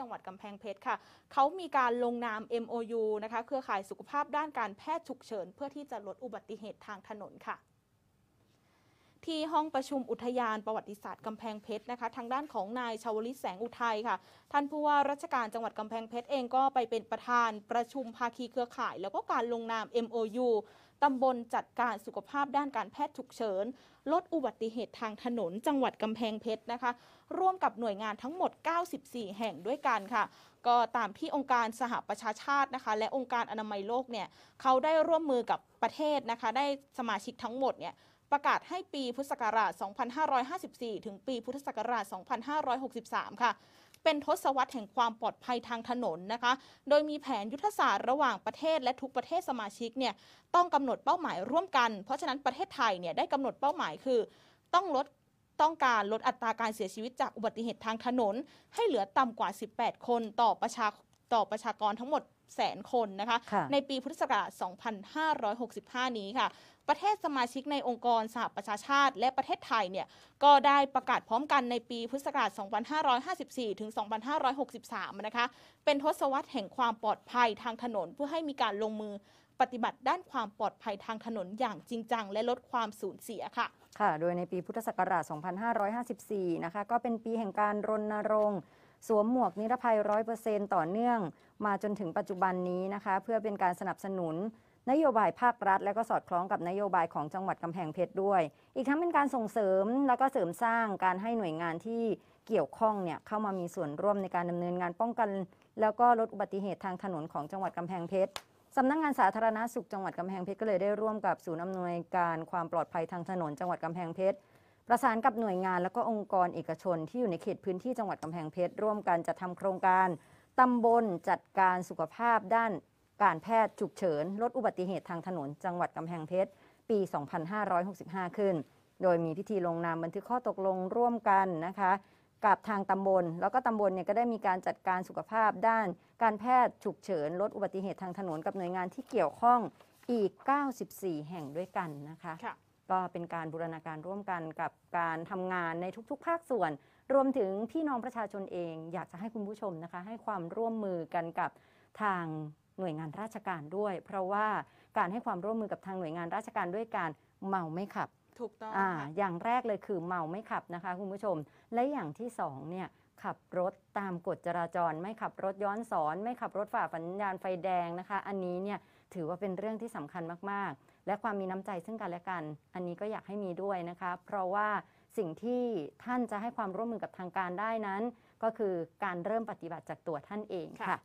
จังหวัดกำแพงเพชรค่ะเขามีการลงนาม MOU นะคะ เครือข่ายสุขภาพด้านการแพทย์ฉุกเฉินเพื่อที่จะลดอุบัติเหตุทางถนนค่ะ ที่ห้องประชุมอุทยาน ประวัติศาสตร์กำแพงเพชรนะคะ ทางด้านของนายชาวลิศแสงอุทัยค่ะ ท่านผู้ว่าราชการจังหวัดกำแพงเพชรเองก็ไปเป็นประธานประชุมภาคีเครือข่าย แล้วก็การลงนาม MOU ตำบลจัดการสุขภาพด้านการแพทย์ฉุกเฉิน ลดอุบัติเหตุทางถนน จังหวัดกำแพงเพชรนะคะร่วมกับหน่วยงานทั้งหมด 94 แห่งด้วยกันค่ะ ก็ตามที่องค์การสหประชาชาตินะคะ และองค์การอนามัยโลกเนี่ยเขาได้ร่วมมือกับประเทศนะคะได้สมาชิกทั้งหมดเนี่ยประกาศให้ปีพุทธศักราช 2554 ถึงปีพุทธศักราช2563ค่ะเป็นทศวรรษแห่งความปลอดภัยทางถนนนะคะ โดยมีแผนยุทธศาสตร์ระหว่างประเทศและทุกประเทศสมาชิกเนี่ยต้องกำหนดเป้าหมายร่วมกัน เพราะฉะนั้นประเทศไทยเนี่ยได้กำหนดเป้าหมายคือต้องลดต้องการลดอัตราการเสียชีวิตจากอุบัติเหตุทางถนน ให้เหลือต่ำกว่า 18 คนต่อประชาต่อประชากรทั้งหมดแสนคนนะคะคะในปีพุทธศักราช 2565 นี้ค่ะ ประเทศสมาชิกในองค์กร สหประชาชาติ และประเทศไทยเนี่ยก็ได้ประกาศพร้อมกันในปีพุทธศักราช 2554 ถึง 2563 นะคะเป็นทศวรรษแห่งความปลอดภัยทางถนนเพื่อให้มีการลงมือปฏิบัติด้านความปลอดภัยทางถนนอย่างจริงจังและลดความสูญเสียค่ะค่ะ โดยในปีพุทธศักราช 2554 นะคะก็เป็นปีแห่งการรณรงค์สวมหมวกนิรภัยร้อยเปอร์เซ็นต์ต่อเนื่อง มาจนถึงปัจจุบันนี้นะคะ เพื่อเป็นการสนับสนุน นโยบายภาครัฐ และก็สอดคล้องกับนโยบายของจังหวัดกำแพงเพชรด้วย อีกทั้งเป็นการส่งเสริมแล้วก็เสริมสร้างการให้หน่วยงานที่เกี่ยวข้องเนี่ยเข้ามามีส่วนร่วมในการดำเนินงานป้องกัน แล้วก็ลดอุบัติเหตุทางถนนของจังหวัดกำแพงเพชรสำนักงงานสาธารณาสุขจังหวัดกำแพงเพชรก็เลยได้ร่วมกับศูนย์อำนวยการความปลอดภัยทางถนนจังหวัดกำแพงเพชรประสานกับหน่วยงานและก็องค์กรเอกชน ที่อยู่ในเขตพื้นที่จังหวัดกำแพงเพชร ร่วมกันจัดทำโครงการตำบลจัดการสุขภาพด้านการแพทย์ฉุกเฉินลดอุบัติเหตุทางถนน จังหวัดกำแพงเพชร ปี 2565 ขึ้น โดยมีพิธีลงนามบันทึกข้อตกลงร่วมกันนะคะกับทางตำบล แล้วก็ตำบลเนี่ยก็ได้มีการจัดการสุขภาพด้าน การแพทย์ฉุกเฉินลดอุบัติเหตุทางถนนกับหน่วยงานที่เกี่ยวข้องอีก 94 แห่งด้วยกันนะคะก็เป็นการบูรณาการร่วมกันกับการทำงานในทุกๆภาคส่วน รวมถึงพี่น้องประชาชนเอง อยากจะให้คุณผู้ชมนะคะ ให้ความร่วมมือกันกับทางหน่วยงานราชการด้วย เพราะว่าการให้ความร่วมมือกับทางหน่วยงานราชการด้วยการเมาไม่ขับถูกต้องอ่าอย่างแรกเลยคือเมาไม่ขับนะคะ คุณผู้ชม และอย่างที่สองเนี่ยขับรถตามกฎจราจร ไม่ขับรถย้อนสอนไม่ขับรถฝ่าสัญญาณไฟแดงนะคะ อันนี้เนี่ยถือว่าเป็นเรื่องที่สำคัญมากๆ และความมีน้ำใจซึ่งกันและกัน อันนี้ก็อยากให้มีด้วยนะคะ เพราะว่าสิ่งที่ท่านจะให้ความร่วมมือกับทางการได้นั้น ก็คือการเริ่มปฏิบัติจากตัวท่านเองค่ะค่ะ